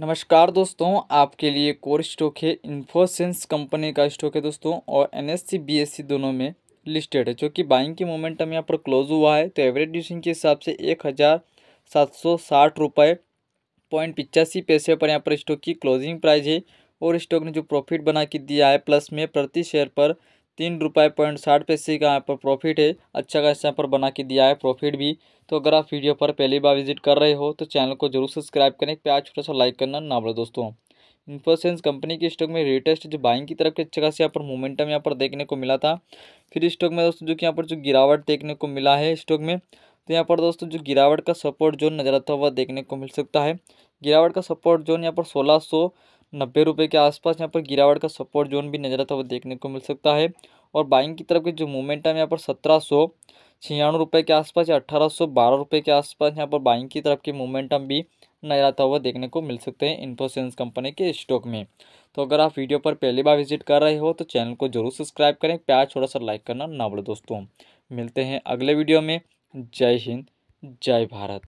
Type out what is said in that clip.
नमस्कार दोस्तों आपके लिए कोर स्टॉक है इन्फोसेंस कंपनी का स्टॉक है दोस्तों और एन एस सी दोनों में लिस्टेड है जो कि बाइंग की मोमेंटम यहाँ पर क्लोज हुआ है तो एवरेज ड्यूसिंग के हिसाब से एक हज़ार सात सौ साठ रुपये पॉइंट पिचासी पैसे पर यहाँ पर स्टॉक की क्लोजिंग प्राइस है और स्टॉक ने जो प्रॉफिट बना के दिया है प्लस में प्रति शेयर पर तीन रुपये पॉइंट साठ पैसे का यहाँ पर प्रॉफिट है अच्छा खासा यहाँ पर बना के दिया है प्रॉफिट भी तो अगर आप वीडियो पर पहली बार विजिट कर रहे हो तो चैनल को जरूर सब्सक्राइब करें प्यार छोटा सा लाइक करना ना बोलो दोस्तों इन्फोसेंस कंपनी के स्टॉक में रेटेस्ट जो बाइंग की तरफ के अच्छा खास यहाँ पर मोमेंटम यहाँ पर देखने को मिला था फिर स्टॉक में दोस्तों जो कि यहाँ पर जो गिरावट देखने को मिला है स्टॉक में तो यहाँ पर दोस्तों जो गिरावट का सपोर्ट जोन नजर आता हुआ देखने को मिल सकता है गिरावट का सपोर्ट जोन यहाँ पर सोलह सौ नब्बे रुपये के आसपास यहाँ पर गिरावट का सपोर्ट जोन भी नजर आता हुआ देखने को मिल सकता है और बाइंग की तरफ की जो मूवमेंट है यहाँ पर सत्रह सौ छियानवे रुपये के आसपास या अट्ठारह सौ बारह रुपये के आसपास यहाँ पर बाइंग की तरफ की मोमेंटम भी नया रहता हुआ देखने को मिल सकते हैं इन्फोसेंस कंपनी के स्टॉक में तो अगर आप वीडियो पर पहली बार विजिट कर रहे हो तो चैनल को जरूर सब्सक्राइब करें प्यार छोटा सा लाइक करना ना बोले दोस्तों मिलते हैं अगले वीडियो में जय हिंद जय भारत